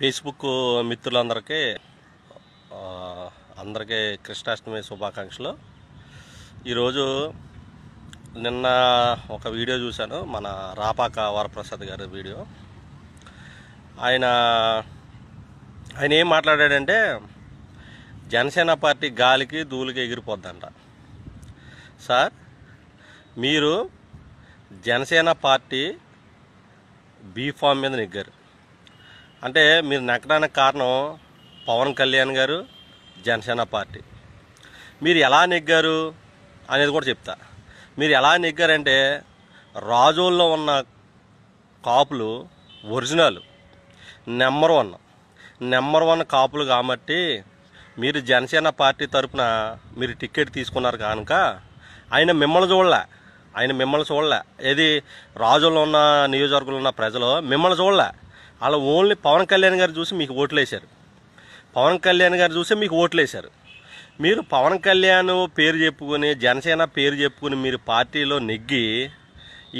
Facebook మిత్రులందరికీ అందరికీ కృష్ణాష్టమి శుభాకాంక్షలు ఈరోజు నిన్న ఒక వీడియో చూశాను మన రాపాక వరప్రసాద్ గారి వీడియో ఆయన ఆయన ఏం మాట్లాడాడంటే జనసేన పార్టీ గాలికి ధూళికి ఎగిరిపోద్దంట సార్ మీరు జనసేన పార్టీ బీఫామ్ మీద నెగ్గారు అంటే మీరు నెగ్గడానికి కారణం పవన్ కళ్యాణ్ గారు జనసేన పార్టీ మీరు ఎలా నెగ్గారు అనేది కూడా చెప్తా మీరు ఎలా నెగ్గారంటే రాజోల్లో ఉన్న కాపులు original number one number one కాపులు కాబట్టి మీరు జనసేన పార్టీ తరఫున మీరు టికెట్ తీసుకున్నారు కనుక ఆయన మిమ్మల్ని చూడలే ఆయన మిమ్మల్ని చూడలే ఏది రాజుల్లో ఉన్న నియోజకవర్గంలో ఉన్న ప్రజలు మిమ్మల్ని చూడలే వాళ్ళు ఓన్లీ పవన్ కళ్యాణ్ గారు చూసి మీకు ఓట్లేశారు పవన్ కళ్యాణ్ గారు చూసి మీకు ఓట్లేశారు మీరు పవన్ కళ్యాణ్ పేరు చెప్పుకొని జనసేన పేరు చెప్పుకొని మీరు పార్టీలో నెగ్గి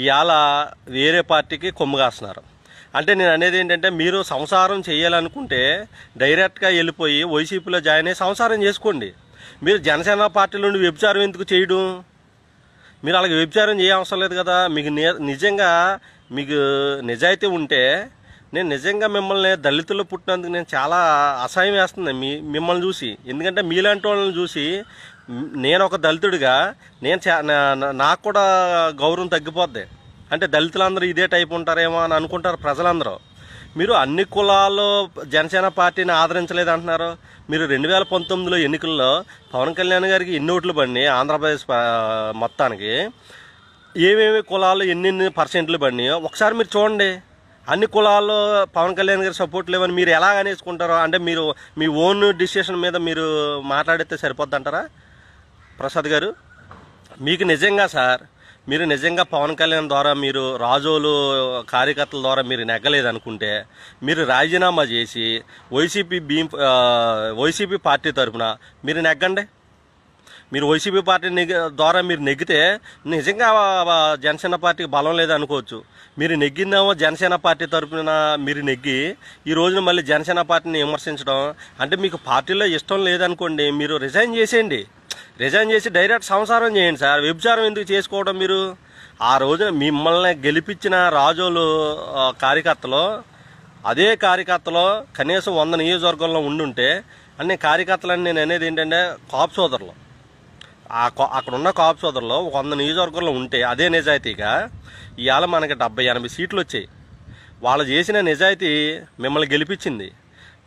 ఇవాళ వేరే పార్టీకి కొమ్ము కాస్తున్నారు అంటే నేను అనేది ఏంటంటే మీరు సంసారం చేయాలనుకుంటే డైరెక్ట్గా వెళ్ళిపోయి వైసీపీలో జాయిన్ అయ్యి సంసారం చేసుకోండి మీరు జనసేన పార్టీలో ఉండి వ్యభిచారం ఎందుకు చేయడం మీరు అలాగే వ్యభిచారం చేయ అవసరం లేదు కదా మీకు నిజంగా మీకు నిజాయితీ ఉంటే నేను నిజంగా మిమ్మల్ని దళితులు పుట్టినందుకు నేను చాలా అసహ్యం వేస్తుంది మీ మిమ్మల్ని చూసి ఎందుకంటే మీలాంటి వాళ్ళని చూసి నేను ఒక దళితుడిగా నేను నాకు కూడా గౌరవం తగ్గిపోద్ది అంటే దళితులందరూ ఇదే టైప్ ఉంటారేమో అని అనుకుంటారు ప్రజలందరూ మీరు అన్ని కులాల్లో జనసేన పార్టీని ఆదరించలేదు అంటున్నారు మీరు రెండు వేల పంతొమ్మిదిలో ఎన్నికల్లో పవన్ కళ్యాణ్ గారికి ఎన్ని ఓట్లు పడినాయి ఆంధ్రప్రదేశ్ మొత్తానికి ఏమేమి కులాలు ఎన్నెన్ని పర్సెంట్లు పడినాయో ఒకసారి మీరు చూడండి అన్ని కులాల్లో పవన్ కళ్యాణ్ గారి సపోర్ట్ లేవని మీరు ఎలా అనేసుకుంటారో అంటే మీరు మీ ఓన్ డిసిషన్ మీద మీరు మాట్లాడితే సరిపోద్ది ప్రసాద్ గారు మీకు నిజంగా సార్ మీరు నిజంగా పవన్ కళ్యాణ్ ద్వారా మీరు రాజోలు కార్యకర్తల ద్వారా మీరు నెగ్గలేదనుకుంటే మీరు రాజీనామా చేసి వైసీపీ బీ వైసీపీ పార్టీ తరఫున మీరు నెగ్గండి మీరు వైసీపీ పార్టీ ద్వారా మీరు నెగ్గితే నిజంగా జనసేన పార్టీకి బలం లేదనుకోవచ్చు మీరు నెగ్గిందేమో జనసేన పార్టీ తరఫున మీరు నెగ్గి ఈ రోజున మళ్ళీ జనసేన పార్టీని విమర్శించడం అంటే మీకు పార్టీలో ఇష్టం లేదనుకోండి మీరు రిజైన్ చేసేయండి రిజైన్ చేసి డైరెక్ట్ సంసారం చేయండి సార్ వ్యభిచారం ఎందుకు చేసుకోవడం మీరు ఆ రోజున మిమ్మల్ని గెలిపించిన రాజోలు కార్యకర్తలు అదే కార్యకర్తలో కనీసం వంద నియోజకవర్గంలో ఉండుంటే అన్ని కార్యకర్తలని నేను అనేది ఏంటంటే కాపు సోదరులు అక్కడ ఉన్న కాపు సోదరులు వంద నియోజకవర్గంలో ఉంటే అదే నిజాయితీగా ఇవాళ మనకి డెబ్బై ఎనభై సీట్లు వచ్చాయి వాళ్ళు చేసిన నిజాయితీ మిమ్మల్ని గెలిపించింది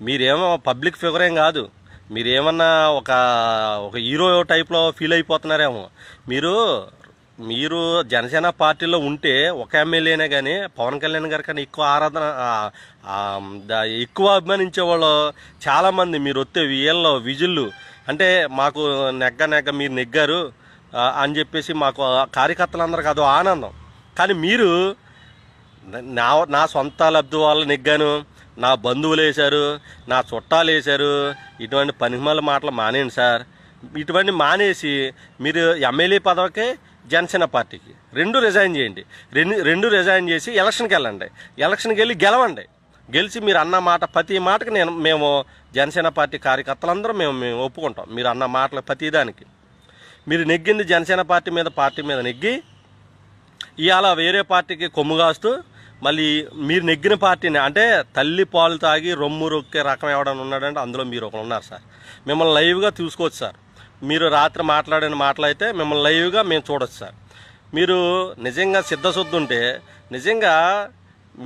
మీరేమో పబ్లిక్ ఫిగరేం ఏం కాదు మీరు ఏమన్నా ఒక ఒక హీరో టైప్లో ఫీల్ అయిపోతున్నారేమో మీరు మీరు జనసేన పార్టీలో ఉంటే ఒక ఎమ్మెల్యేనే కానీ పవన్ కళ్యాణ్ గారి కన్నా ఎక్కువ ఆరాధన ఎక్కువ అభిమానించే వాళ్ళు చాలామంది మీరు వచ్చే వీళ్ళు విజుళ్ళు అంటే మాకు నెగ్గ నెగ్గ మీరు నెగ్గారు అని చెప్పేసి మాకు కార్యకర్తలందరికీ అదో ఆనందం కానీ మీరు నా నా సొంత లబ్ధి వాళ్ళు నెగ్గాను నా బంధువులు వేశారు నా చుట్టాలు వేశారు ఇటువంటి పనిమాల మాటలు మానేయండి సార్ ఇటువంటి మానేసి మీరు ఎమ్మెల్యే పదవికి జనసేన పార్టీకి రెండు రిజైన్ చేయండి రెండు రెండు రిజైన్ చేసి ఎలక్షన్కి వెళ్ళండి ఎలక్షన్కి వెళ్ళి గెలవండి గెలిచి మీరు అన్న మాట ప్రతి మాటకి నేను మేము జనసేన పార్టీ కార్యకర్తలందరూ మేము మేము ఒప్పుకుంటాం మీరు అన్న మాటలు ప్రతిదానికి మీరు నెగ్గింది జనసేన పార్టీ మీద పార్టీ మీద నెగ్గి ఇవాళ వేరే పార్టీకి కొమ్ము కాస్తూ మళ్ళీ మీరు నెగ్గిన పార్టీని అంటే తల్లి పాలు తాగి రొమ్ము రొక్కే రకం ఎవడన్నా ఉన్నాడంటే అందులో మీరు ఒకరు ఉన్నారు సార్ మిమ్మల్ని లైవ్గా చూసుకోవచ్చు సార్ మీరు రాత్రి మాట్లాడిన అయితే మిమ్మల్ని లైవ్గా మేము చూడొచ్చు సార్ మీరు నిజంగా సిద్ధశుద్ధి ఉంటే నిజంగా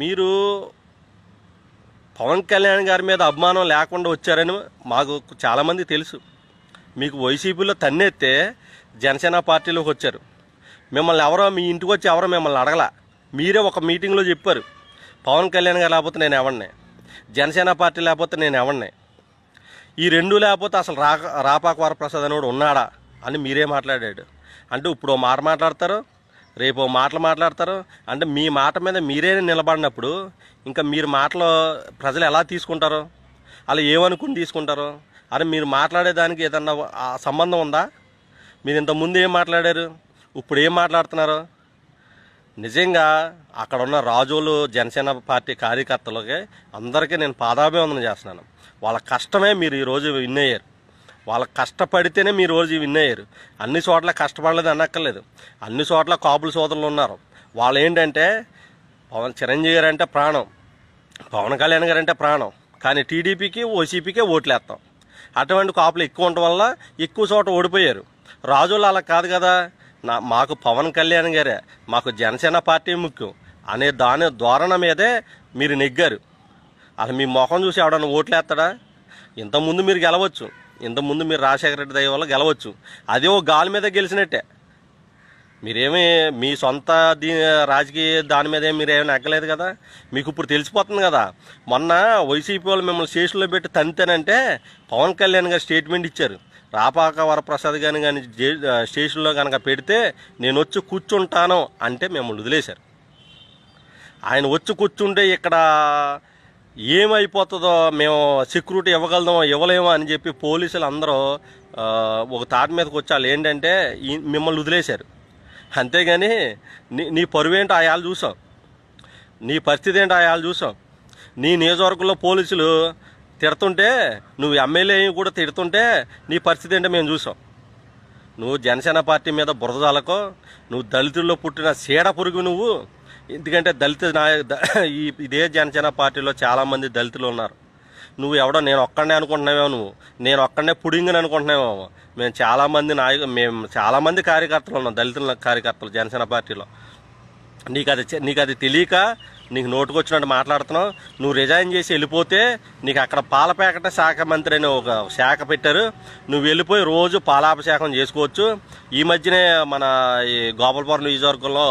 మీరు పవన్ కళ్యాణ్ గారి మీద అభిమానం లేకుండా వచ్చారని మాకు చాలామంది తెలుసు మీకు వైసీపీలో తన్నెత్తే జనసేన పార్టీలోకి వచ్చారు మిమ్మల్ని ఎవరో మీ ఇంటికి వచ్చి ఎవరో మిమ్మల్ని అడగలే మీరే ఒక మీటింగ్లో చెప్పారు పవన్ కళ్యాణ్ గారు లేకపోతే నేను ఎవరినే జనసేన పార్టీ లేకపోతే నేను ఎవరినే ఈ రెండు లేకపోతే అసలు రా రాపాక వరప్రసాద్ అని ఉన్నాడా అని మీరే మాట్లాడాడు అంటే ఇప్పుడు మాట మాట్లాడతారు రేపు మాటలు మాట్లాడతారు అంటే మీ మాట మీద మీరే నిలబడినప్పుడు ఇంకా మీరు మాటలు ప్రజలు ఎలా తీసుకుంటారు అలా ఏమనుకుని తీసుకుంటారు అరే మీరు మాట్లాడేదానికి ఏదన్నా సంబంధం ఉందా మీరు ఇంతకుముందు ఏం మాట్లాడారు ఇప్పుడు ఏం మాట్లాడుతున్నారు నిజంగా అక్కడ ఉన్న రాజులు జనసేన పార్టీ కార్యకర్తలకి అందరికీ నేను పాదాభివందన చేస్తున్నాను వాళ్ళ కష్టమే మీరు ఈరోజు విన్ అయ్యారు వాళ్ళ కష్టపడితేనే మీరు రోజు విన్ అయ్యారు అన్ని చోట్ల కష్టపడలేదు అనక్కర్లేదు అన్ని చోట్ల కాపుల సోదరులు ఉన్నారు వాళ్ళు ఏంటంటే పవన్ చిరంజీవి గారు అంటే ప్రాణం పవన్ కళ్యాణ్ గారు అంటే ప్రాణం కానీ టీడీపీకి ఓసీపీకే ఓట్లేస్తాం అటువంటి కాపులు ఎక్కువ ఉండటం వల్ల ఎక్కువ చోట ఓడిపోయారు రాజులు అలా కాదు కదా నా మాకు పవన్ కళ్యాణ్ గారే మాకు జనసేన పార్టీ ముఖ్యం అనే దాని ధోరణ మీదే మీరు నెగ్గారు అసలు మీ మొహం చూసి ఎవడన్నా ఓట్లేస్తాడా ఇంతకుముందు మీరు గెలవచ్చు ఇంతకుముందు మీరు రాజశేఖర రెడ్డి దయ వల్ల గెలవచ్చు అదే ఓ గాలి మీద గెలిచినట్టే మీరేమి మీ సొంత దీ రాజకీయ దాని మీద మీరు ఏమి నెగ్గలేదు కదా మీకు ఇప్పుడు తెలిసిపోతుంది కదా మొన్న వైసీపీ వాళ్ళు మిమ్మల్ని స్టేషన్లో పెట్టి తంతేనంటే పవన్ కళ్యాణ్ గారు స్టేట్మెంట్ ఇచ్చారు రాపాక వరప్రసాద్ కానీ కానీ స్టేషన్లో కనుక పెడితే నేను వచ్చి కూర్చుంటాను అంటే మిమ్మల్ని వదిలేశారు ఆయన వచ్చి కూర్చుంటే ఇక్కడ ఏమైపోతుందో మేము సెక్యూరిటీ ఇవ్వగలదామో ఇవ్వలేమో అని చెప్పి పోలీసులు అందరూ ఒక తాట మీదకి వచ్చాలి ఏంటంటే మిమ్మల్ని వదిలేశారు అంతేగాని నీ నీ పరువేంటో ఆయాలు చూసాం నీ పరిస్థితి ఏంటో ఆయాలు చూసాం నీ నియోజకవర్గంలో పోలీసులు తిడుతుంటే నువ్వు ఎమ్మెల్యే కూడా తిడుతుంటే నీ పరిస్థితి ఏంటో మేము చూసాం నువ్వు జనసేన పార్టీ మీద బురదాలకో నువ్వు దళితుల్లో పుట్టిన సీడ పురుగు నువ్వు ఎందుకంటే దళిత నాయక ఈ ఇదే జనసేన పార్టీలో చాలామంది దళితులు ఉన్నారు నువ్వు ఎవడో నేను ఒక్కడనే అనుకుంటున్నావేమో నువ్వు నేను ఒక్కడనే పుడింగని అనుకుంటున్నావేమో మేము చాలామంది నాయకు మేము చాలామంది కార్యకర్తలు ఉన్నాం దళితుల కార్యకర్తలు జనసేన పార్టీలో నీకు అది నీకు అది తెలియక నీకు వచ్చినట్టు మాట్లాడుతున్నావు నువ్వు రిజైన్ చేసి వెళ్ళిపోతే నీకు అక్కడ పాలపేకట శాఖ మంత్రి అని ఒక శాఖ పెట్టారు నువ్వు వెళ్ళిపోయి రోజు పాలాభిషేకం చేసుకోవచ్చు ఈ మధ్యనే మన ఈ గోపాలపురం నియోజకవర్గంలో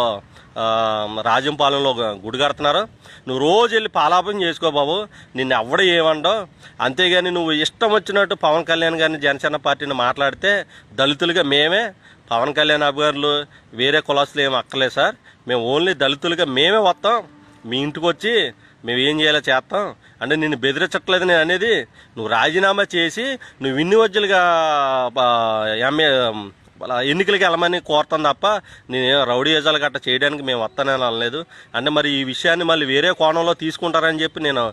రాజంపాలెంలో గుడి కడుతున్నారు నువ్వు రోజు వెళ్ళి పాలాపం చేసుకో బాబు నిన్ను ఎవడు ఏమండవు అంతేగాని నువ్వు ఇష్టం వచ్చినట్టు పవన్ కళ్యాణ్ గారిని జనసేన పార్టీని మాట్లాడితే దళితులుగా మేమే పవన్ కళ్యాణ్ అభిగారులు వేరే కులాసులు ఏమి అక్కలేదు సార్ మేము ఓన్లీ దళితులుగా మేమే వస్తాం మీ ఇంటికి వచ్చి మేము ఏం చేయాలో చేస్తాం అంటే నిన్ను బెదిరించట్లేదు నేను అనేది నువ్వు రాజీనామా చేసి నువ్వు వజ్జులుగా ఎంఏ ఎన్నికలకి వెళ్ళమని కోరుతాను తప్ప నేను రౌడీ యజాలు గట్ట చేయడానికి మేము వస్తానని అనలేదు అంటే మరి ఈ విషయాన్ని మళ్ళీ వేరే కోణంలో తీసుకుంటారని చెప్పి నేను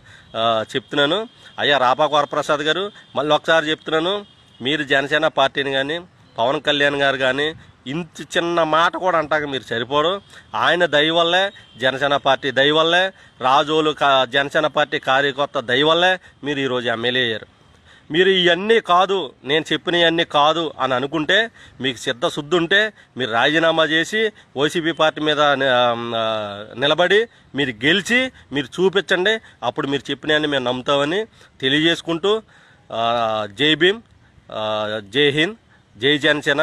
చెప్తున్నాను అయ్యా రాపా వరప్రసాద్ గారు మళ్ళీ ఒకసారి చెప్తున్నాను మీరు జనసేన పార్టీని కానీ పవన్ కళ్యాణ్ గారు కానీ ఇంత చిన్న మాట కూడా అంటాక మీరు సరిపోరు ఆయన దయవల్లే జనసేన పార్టీ దయవల్లే రాజోలు జనసేన పార్టీ కార్యకర్త దయవల్లే మీరు ఈరోజు ఎమ్మెల్యే అయ్యారు మీరు ఇవన్నీ కాదు నేను చెప్పినవన్నీ కాదు అని అనుకుంటే మీకు సిద్ధశుద్ధి ఉంటే మీరు రాజీనామా చేసి వైసీపీ పార్టీ మీద నిలబడి మీరు గెలిచి మీరు చూపించండి అప్పుడు మీరు చెప్పినవన్నీ మేము నమ్ముతామని తెలియజేసుకుంటూ జై భీమ్ జై హింద్ జై జనసేన